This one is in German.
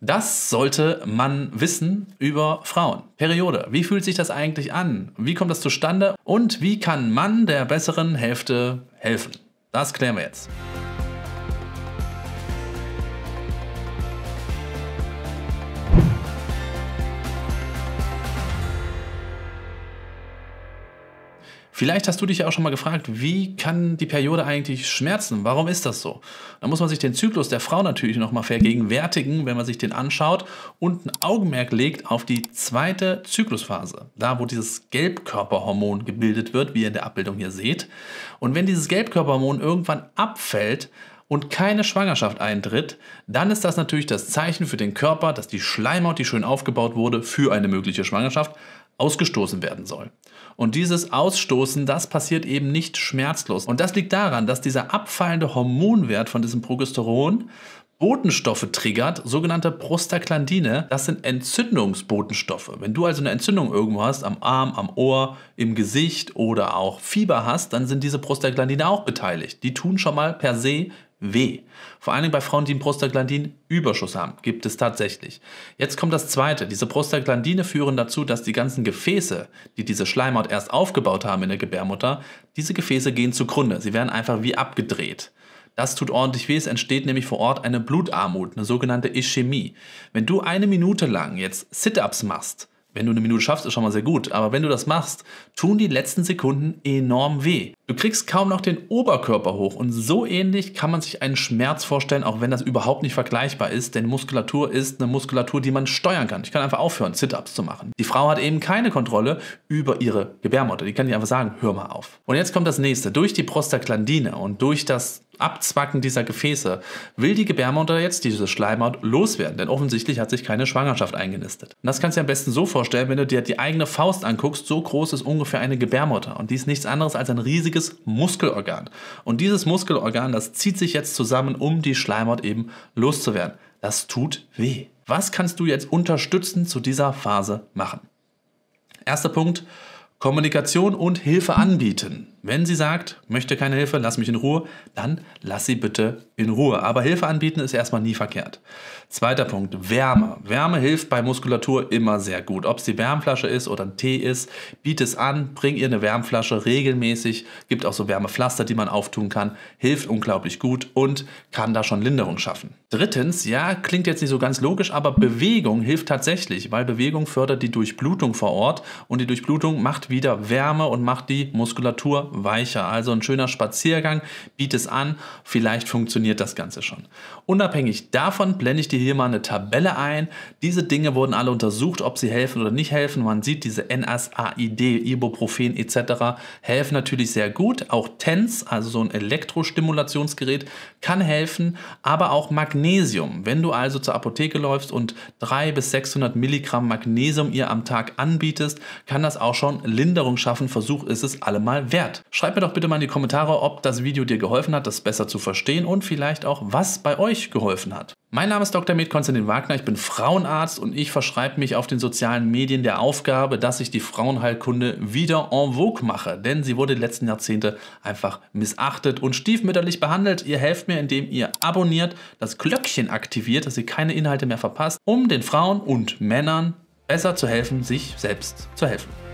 Das sollte man wissen über Frauen. Periode. Wie fühlt sich das eigentlich an? Wie kommt das zustande? Und wie kann man der besseren Hälfte helfen? Das klären wir jetzt. Vielleicht hast du dich ja auch schon mal gefragt, wie kann die Periode eigentlich schmerzen? Warum ist das so? Da muss man sich den Zyklus der Frau natürlich nochmal vergegenwärtigen, wenn man sich den anschaut und ein Augenmerk legt auf die zweite Zyklusphase, da wo dieses Gelbkörperhormon gebildet wird, wie ihr in der Abbildung hier seht. Und wenn dieses Gelbkörperhormon irgendwann abfällt, und keine Schwangerschaft eintritt, dann ist das natürlich das Zeichen für den Körper, dass die Schleimhaut, die schön aufgebaut wurde, für eine mögliche Schwangerschaft ausgestoßen werden soll. Und dieses Ausstoßen, das passiert eben nicht schmerzlos. Und das liegt daran, dass dieser abfallende Hormonwert von diesem Progesteron Botenstoffe triggert, sogenannte Prostaglandine. Das sind Entzündungsbotenstoffe. Wenn du also eine Entzündung irgendwo hast, am Arm, am Ohr, im Gesicht oder auch Fieber hast, dann sind diese Prostaglandine auch beteiligt. Die tun schon mal per se weh. Vor allen Dingen bei Frauen, die einen Prostaglandin-Überschuss haben, gibt es tatsächlich. Jetzt kommt das Zweite. Diese Prostaglandine führen dazu, dass die ganzen Gefäße, die diese Schleimhaut erst aufgebaut haben in der Gebärmutter, diese Gefäße gehen zugrunde. Sie werden einfach wie abgedreht. Das tut ordentlich weh, es entsteht nämlich vor Ort eine Blutarmut, eine sogenannte Ischämie. Wenn du eine Minute lang jetzt Sit-ups machst, wenn du eine Minute schaffst, ist schon mal sehr gut, aber wenn du das machst, tun die letzten Sekunden enorm weh. Du kriegst kaum noch den Oberkörper hoch und so ähnlich kann man sich einen Schmerz vorstellen, auch wenn das überhaupt nicht vergleichbar ist, denn Muskulatur ist eine Muskulatur, die man steuern kann. Ich kann einfach aufhören, Sit-ups zu machen. Die Frau hat eben keine Kontrolle über ihre Gebärmutter. Die kann nicht einfach sagen, hör mal auf. Und jetzt kommt das nächste. Durch die Prostaglandine und durch das Abzwacken dieser Gefäße will die Gebärmutter jetzt diese Schleimhaut loswerden, denn offensichtlich hat sich keine Schwangerschaft eingenistet. Und das kannst du dir am besten so vorstellen, wenn du dir die eigene Faust anguckst, so groß ist ungefähr eine Gebärmutter und die ist nichts anderes als ein riesiges Muskelorgan. Und dieses Muskelorgan, das zieht sich jetzt zusammen, um die Schleimhaut eben loszuwerden. Das tut weh. Was kannst du jetzt unterstützend zu dieser Phase machen? Erster Punkt, Kommunikation und Hilfe anbieten. Wenn sie sagt, möchte keine Hilfe, lass mich in Ruhe, dann lass sie bitte in Ruhe. Aber Hilfe anbieten ist erstmal nie verkehrt. Zweiter Punkt, Wärme. Wärme hilft bei Muskulatur immer sehr gut. Ob es die Wärmflasche ist oder ein Tee ist, biet es an, bring ihr eine Wärmflasche regelmäßig, gibt auch so Wärmepflaster, die man auftun kann, hilft unglaublich gut und kann da schon Linderung schaffen. Drittens, ja, klingt jetzt nicht so ganz logisch, aber Bewegung hilft tatsächlich, weil Bewegung fördert die Durchblutung vor Ort und die Durchblutung macht wieder Wärme und macht die Muskulatur weicher. Also ein schöner Spaziergang, biet es an, vielleicht funktioniert das Ganze schon. Unabhängig davon blende ich dir hier mal eine Tabelle ein. Diese Dinge wurden alle untersucht, ob sie helfen oder nicht helfen. Man sieht diese NSAID, Ibuprofen etc. helfen natürlich sehr gut. Auch TENS, also so ein Elektrostimulationsgerät, kann helfen, aber auch Magnesium. Wenn du also zur Apotheke läufst und 300 bis 600 Milligramm Magnesium ihr am Tag anbietest, kann das auch schon Linderung schaffen. Versuch ist es allemal wert. Schreib mir doch bitte mal in die Kommentare, ob das Video dir geholfen hat, das besser zu verstehen und vielleicht auch, was bei euch geholfen hat. Mein Name ist Dr. Med Konstantin Wagner, ich bin Frauenarzt und ich verschreibe mich auf den sozialen Medien der Aufgabe, dass ich die Frauenheilkunde wieder en vogue mache, denn sie wurde in den letzten Jahrzehnte einfach missachtet und stiefmütterlich behandelt. Ihr helft mir, indem ihr abonniert, das Glöckchen aktiviert, dass ihr keine Inhalte mehr verpasst, um den Frauen und Männern besser zu helfen, sich selbst zu helfen.